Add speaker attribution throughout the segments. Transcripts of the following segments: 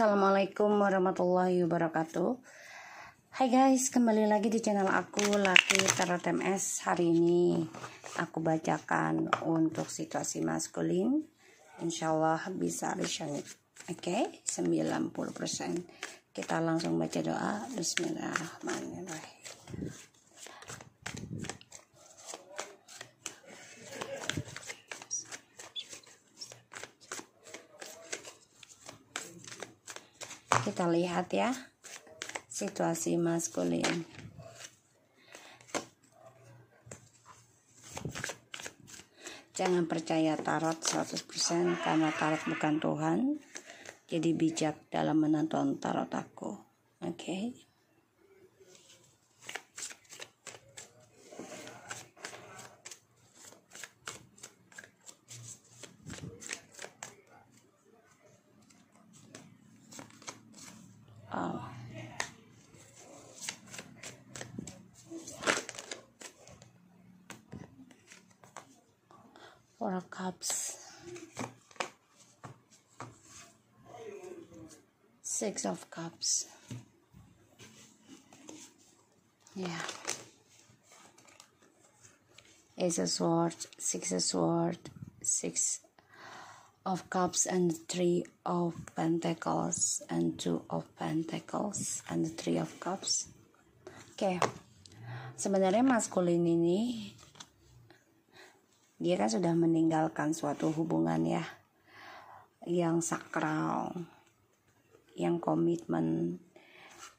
Speaker 1: Assalamualaikum warahmatullahi wabarakatuh Hai guys, kembali lagi di channel aku Laki Tarot MS Hari ini aku bacakan untuk situasi maskulin Insyaallah bisa resonate Oke, okay? 90% Kita langsung baca doa Bismillahirrahmanirrahim kita lihat ya situasi maskulin jangan percaya tarot 100% karena tarot bukan Tuhan jadi bijak dalam menonton tarot aku oke okay? six of cups yeah ace of swords six of Swords, six of cups and three of pentacles and two of pentacles and three of cups oke okay. sebenarnya maskulin ini dia kan sudah meninggalkan suatu hubungan ya yang sakral yang komitmen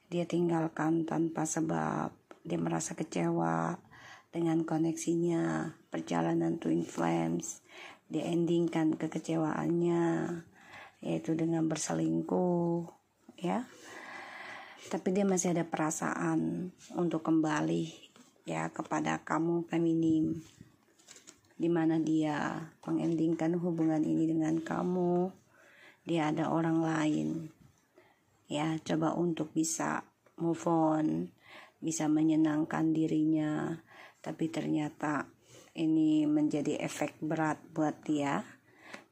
Speaker 1: dia tinggalkan tanpa sebab dia merasa kecewa dengan koneksinya perjalanan Twin Flames dia endingkan kekecewaannya yaitu dengan berselingkuh ya tapi dia masih ada perasaan untuk kembali ya kepada kamu feminim dimana dia mengendingkan hubungan ini dengan kamu dia ada orang lain ya coba untuk bisa move on bisa menyenangkan dirinya tapi ternyata ini menjadi efek berat buat dia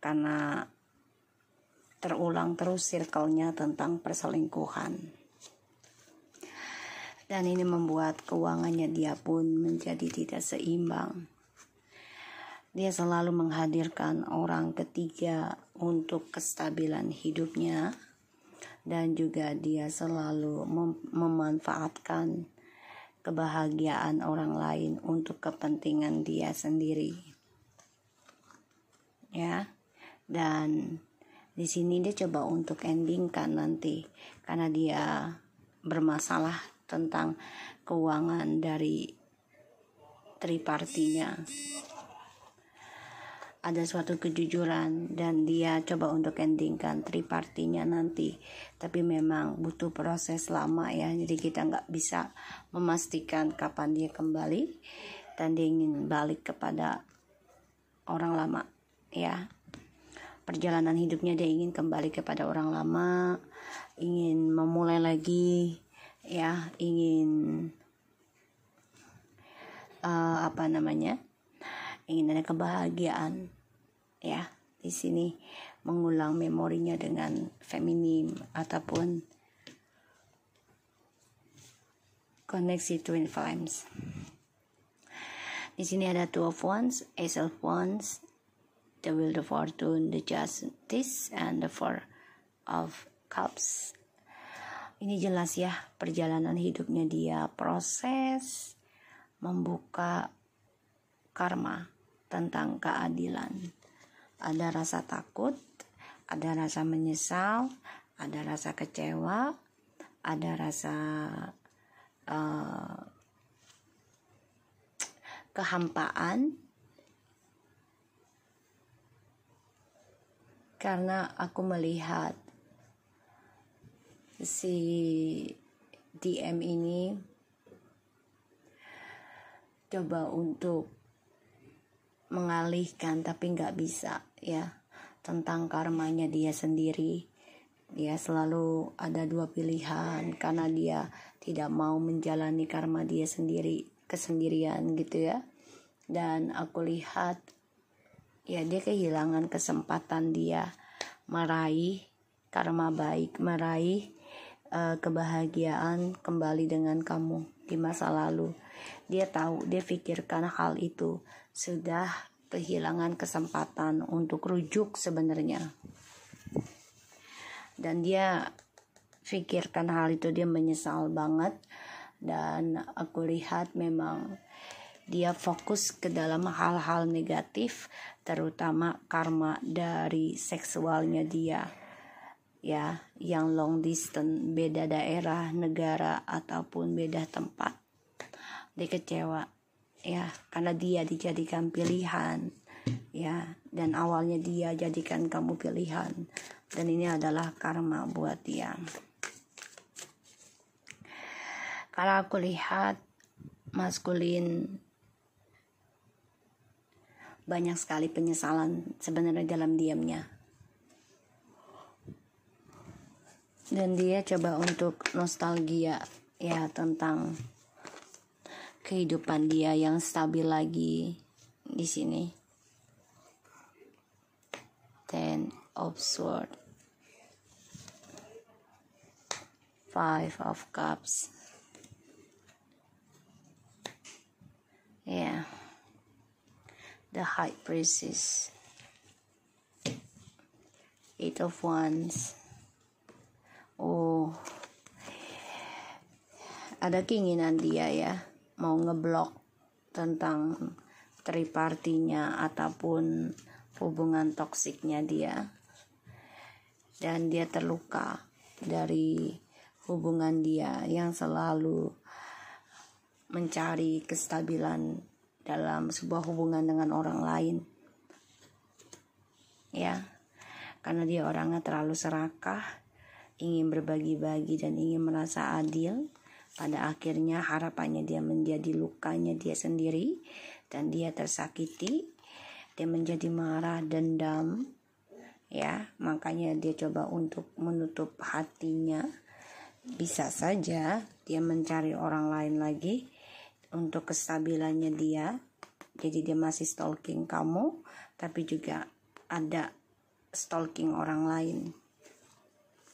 Speaker 1: karena terulang terus circle tentang perselingkuhan dan ini membuat keuangannya dia pun menjadi tidak seimbang. Dia selalu menghadirkan orang ketiga untuk kestabilan hidupnya, dan juga dia selalu mem memanfaatkan kebahagiaan orang lain untuk kepentingan dia sendiri. Ya. Dan di sini dia coba untuk ending kan nanti karena dia bermasalah tentang keuangan dari tripartinya ada suatu kejujuran dan dia coba untuk endingkan tripartinya nanti tapi memang butuh proses lama ya jadi kita nggak bisa memastikan kapan dia kembali dan dia ingin balik kepada orang lama ya perjalanan hidupnya dia ingin kembali kepada orang lama ingin memulai lagi ya ingin uh, apa namanya ingin ada kebahagiaan ya di sini mengulang memorinya dengan feminim ataupun koneksi twin flames. Di sini ada two of wands, ace of wands, the wheel of fortune, the justice, and the four of cups. Ini jelas ya perjalanan hidupnya dia proses membuka karma tentang keadilan ada rasa takut, ada rasa menyesal, ada rasa kecewa, ada rasa uh, kehampaan karena aku melihat si DM ini coba untuk mengalihkan tapi nggak bisa ya tentang karmanya dia sendiri dia ya, selalu ada dua pilihan karena dia tidak mau menjalani karma dia sendiri kesendirian gitu ya dan aku lihat ya dia kehilangan kesempatan dia meraih karma baik meraih uh, kebahagiaan kembali dengan kamu di masa lalu dia tahu, dia pikirkan hal itu. Sudah kehilangan kesempatan untuk rujuk sebenarnya. Dan dia pikirkan hal itu, dia menyesal banget. Dan aku lihat memang dia fokus ke dalam hal-hal negatif, terutama karma dari seksualnya dia ya yang long distance beda daerah negara ataupun beda tempat dia kecewa ya karena dia dijadikan pilihan ya dan awalnya dia jadikan kamu pilihan dan ini adalah karma buat dia kalau aku lihat maskulin banyak sekali penyesalan sebenarnya dalam diamnya dan dia coba untuk nostalgia ya tentang kehidupan dia yang stabil lagi di sini. Ten of Sword, Five of Cups. Yeah, the High Priestess, Eight of Wands. Oh, ada keinginan dia ya mau ngeblok tentang tripartinya ataupun hubungan toksiknya dia dan dia terluka dari hubungan dia yang selalu mencari kestabilan dalam sebuah hubungan dengan orang lain ya karena dia orangnya terlalu serakah ingin berbagi-bagi dan ingin merasa adil pada akhirnya harapannya dia menjadi lukanya dia sendiri dan dia tersakiti. Dia menjadi marah, dendam, ya makanya dia coba untuk menutup hatinya bisa saja dia mencari orang lain lagi untuk kestabilannya dia jadi dia masih stalking kamu tapi juga ada stalking orang lain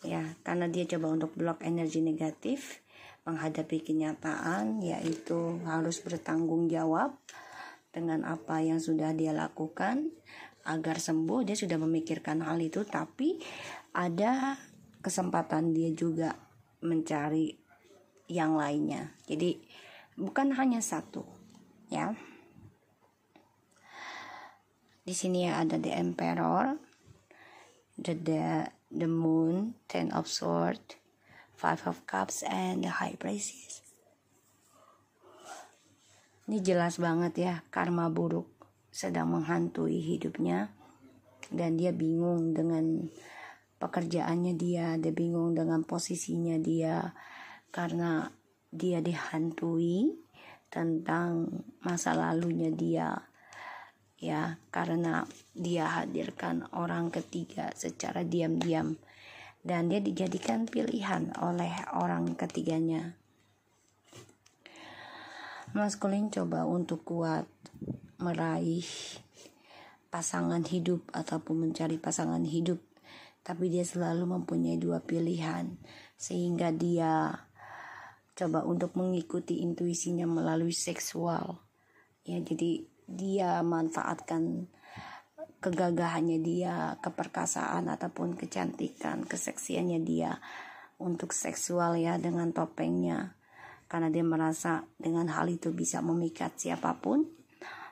Speaker 1: ya karena dia coba untuk blok energi negatif menghadapi kenyataan yaitu harus bertanggung jawab dengan apa yang sudah dia lakukan agar sembuh dia sudah memikirkan hal itu tapi ada kesempatan dia juga mencari yang lainnya jadi bukan hanya satu ya di sini ya ada the emperor the the, the moon ten of sword Five of Cups and the High Prices. Ini jelas banget ya, karma buruk sedang menghantui hidupnya dan dia bingung dengan pekerjaannya dia, dia bingung dengan posisinya dia karena dia dihantui tentang masa lalunya dia ya karena dia hadirkan orang ketiga secara diam-diam dan dia dijadikan pilihan oleh orang ketiganya. Maskulin coba untuk kuat meraih pasangan hidup ataupun mencari pasangan hidup, tapi dia selalu mempunyai dua pilihan sehingga dia coba untuk mengikuti intuisinya melalui seksual. Ya, jadi dia manfaatkan kegagahannya dia, keperkasaan ataupun kecantikan, keseksiannya dia untuk seksual ya dengan topengnya. Karena dia merasa dengan hal itu bisa memikat siapapun.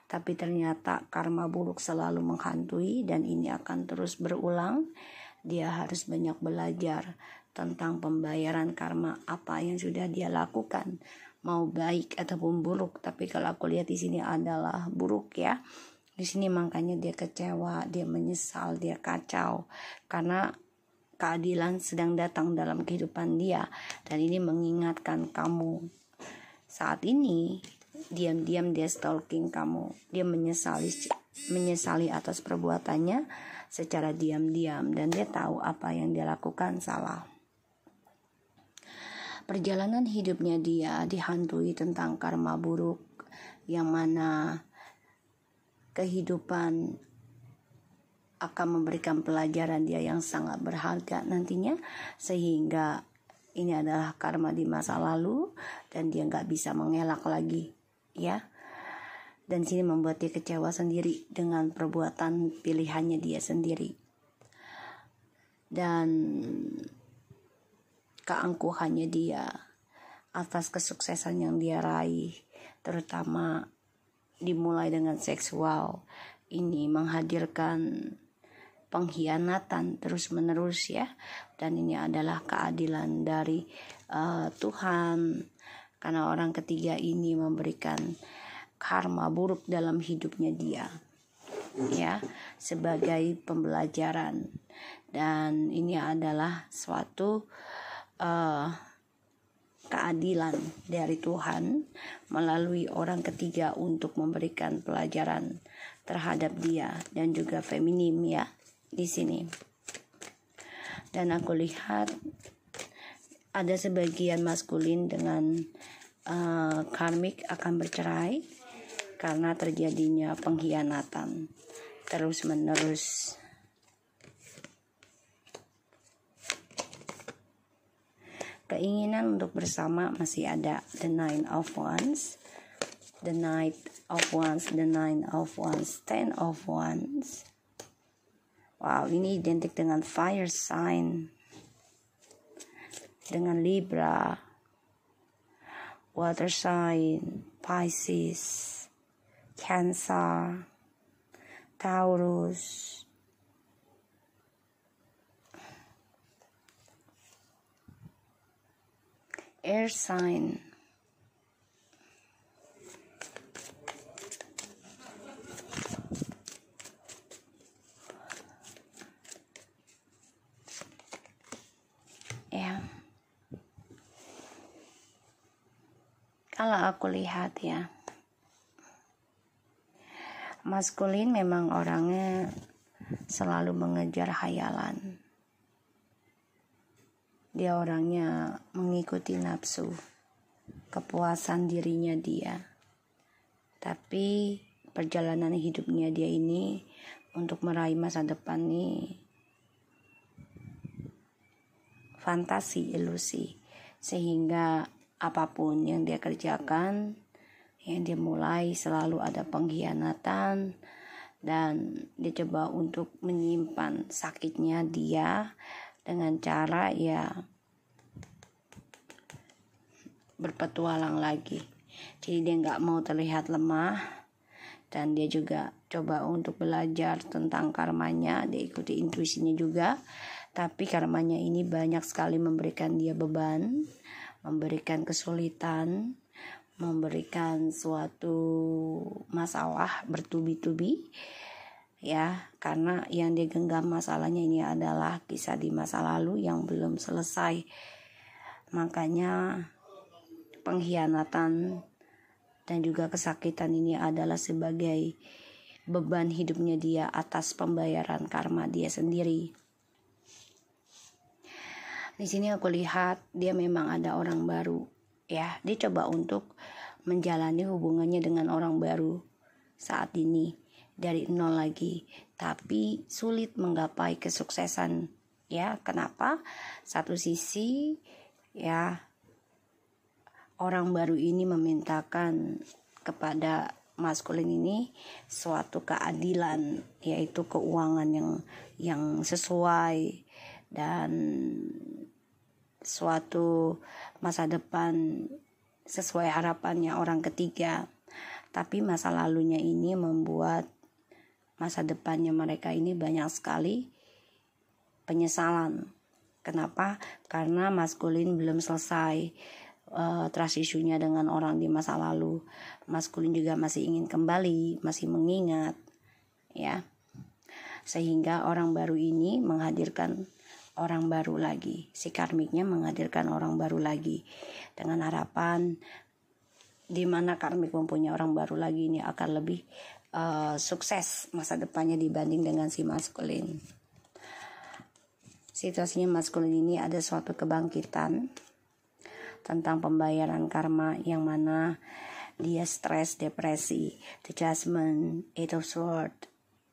Speaker 1: Tapi ternyata karma buruk selalu menghantui dan ini akan terus berulang. Dia harus banyak belajar tentang pembayaran karma apa yang sudah dia lakukan mau baik ataupun buruk tapi kalau aku lihat di sini adalah buruk ya di sini makanya dia kecewa dia menyesal dia kacau karena keadilan sedang datang dalam kehidupan dia dan ini mengingatkan kamu saat ini diam-diam dia stalking kamu dia menyesali menyesali atas perbuatannya secara diam-diam dan dia tahu apa yang dia lakukan salah perjalanan hidupnya dia dihantui tentang karma buruk yang mana kehidupan akan memberikan pelajaran dia yang sangat berharga nantinya sehingga ini adalah karma di masa lalu dan dia nggak bisa mengelak lagi ya dan sini membuat dia kecewa sendiri dengan perbuatan pilihannya dia sendiri dan keangkuhannya dia atas kesuksesan yang dia raih terutama dimulai dengan seksual ini menghadirkan pengkhianatan terus-menerus ya dan ini adalah keadilan dari uh, Tuhan karena orang ketiga ini memberikan karma buruk dalam hidupnya dia ya sebagai pembelajaran dan ini adalah suatu uh, keadilan dari Tuhan melalui orang ketiga untuk memberikan pelajaran terhadap dia dan juga feminim ya di sini. Dan aku lihat ada sebagian maskulin dengan uh, karmik akan bercerai karena terjadinya pengkhianatan terus-menerus keinginan untuk bersama masih ada the nine of wands the knight of wands the nine of wands ten of wands wow ini identik dengan fire sign dengan libra water sign pisces cancer taurus air sign ya kalau aku lihat ya maskulin memang orangnya selalu mengejar hayalan dia orangnya mengikuti nafsu kepuasan dirinya dia tapi perjalanan hidupnya dia ini untuk meraih masa depan nih fantasi ilusi sehingga apapun yang dia kerjakan yang dia mulai selalu ada pengkhianatan dan dia coba untuk menyimpan sakitnya dia dengan cara ya berpetualang lagi jadi dia nggak mau terlihat lemah dan dia juga coba untuk belajar tentang karmanya dia ikuti intuisinya juga tapi karmanya ini banyak sekali memberikan dia beban memberikan kesulitan memberikan suatu masalah bertubi-tubi ya karena yang digenggam masalahnya ini adalah kisah di masa lalu yang belum selesai makanya pengkhianatan dan juga kesakitan ini adalah sebagai beban hidupnya dia atas pembayaran karma dia sendiri. Di sini aku lihat dia memang ada orang baru ya. Dia coba untuk menjalani hubungannya dengan orang baru saat ini dari nol lagi, tapi sulit menggapai kesuksesan ya. Kenapa? Satu sisi ya orang baru ini memintakan kepada maskulin ini suatu keadilan yaitu keuangan yang yang sesuai dan suatu masa depan sesuai harapannya orang ketiga tapi masa lalunya ini membuat masa depannya mereka ini banyak sekali penyesalan kenapa karena maskulin belum selesai uh, trust issue dengan orang di masa lalu maskulin juga masih ingin kembali masih mengingat ya sehingga orang baru ini menghadirkan orang baru lagi si karmiknya menghadirkan orang baru lagi dengan harapan di mana karmik mempunyai orang baru lagi ini akan lebih uh, sukses masa depannya dibanding dengan si maskulin situasinya maskulin ini ada suatu kebangkitan tentang pembayaran karma yang mana dia stres, depresi, the judgment, eight of swords,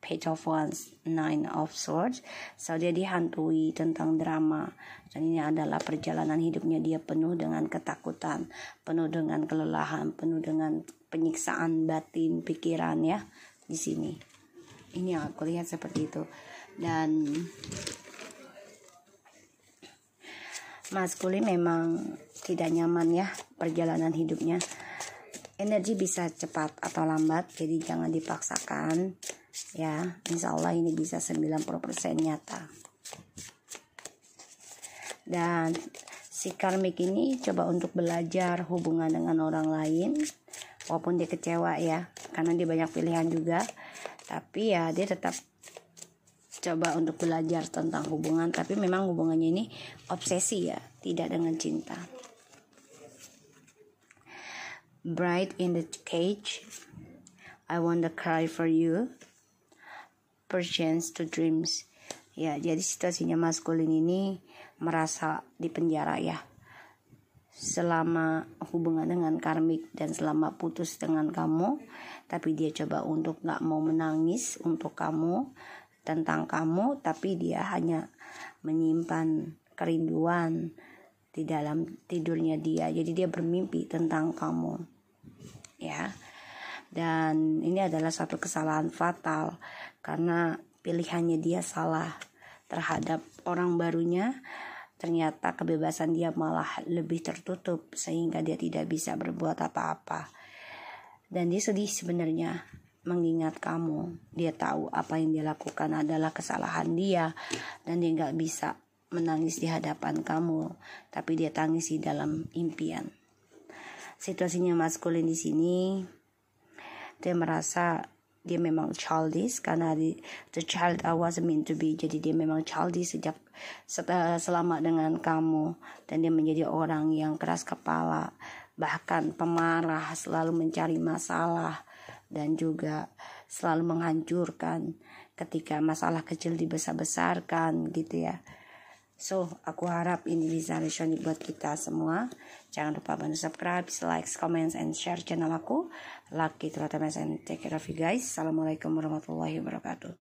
Speaker 1: page of wands, nine of swords. So dia dihantui tentang drama dan ini adalah perjalanan hidupnya dia penuh dengan ketakutan, penuh dengan kelelahan, penuh dengan penyiksaan batin, pikiran ya di sini. Ini aku lihat seperti itu dan Mas Kuli memang tidak nyaman ya perjalanan hidupnya. Energi bisa cepat atau lambat, jadi jangan dipaksakan ya. Insya Allah ini bisa 90% nyata. Dan si karmik ini coba untuk belajar hubungan dengan orang lain, walaupun dia kecewa ya, karena dia banyak pilihan juga. Tapi ya dia tetap coba untuk belajar tentang hubungan tapi memang hubungannya ini obsesi ya tidak dengan cinta Bright in the Cage I Want to Cry for You Perchance to Dreams ya jadi situasinya maskulin ini merasa di penjara ya selama hubungan dengan karmik dan selama putus dengan kamu tapi dia coba untuk nggak mau menangis untuk kamu tentang kamu, tapi dia hanya menyimpan kerinduan di dalam tidurnya dia. Jadi dia bermimpi tentang kamu. Ya. Dan ini adalah satu kesalahan fatal karena pilihannya dia salah terhadap orang barunya. Ternyata kebebasan dia malah lebih tertutup sehingga dia tidak bisa berbuat apa-apa. Dan dia sedih sebenarnya mengingat kamu. Dia tahu apa yang dia lakukan adalah kesalahan dia dan dia nggak bisa menangis di hadapan kamu, tapi dia tangis di dalam impian. Situasinya maskulin di sini, dia merasa dia memang childish karena di, the child I was meant to be jadi dia memang childish sejak setelah, selama dengan kamu dan dia menjadi orang yang keras kepala bahkan pemarah selalu mencari masalah dan juga selalu menghancurkan ketika masalah kecil dibesar-besarkan gitu ya. So, aku harap ini bisa resonate buat kita semua. Jangan lupa bantu subscribe, like, comment, and share channel aku. Lucky Tulatemes and take care of you guys. Assalamualaikum warahmatullahi wabarakatuh.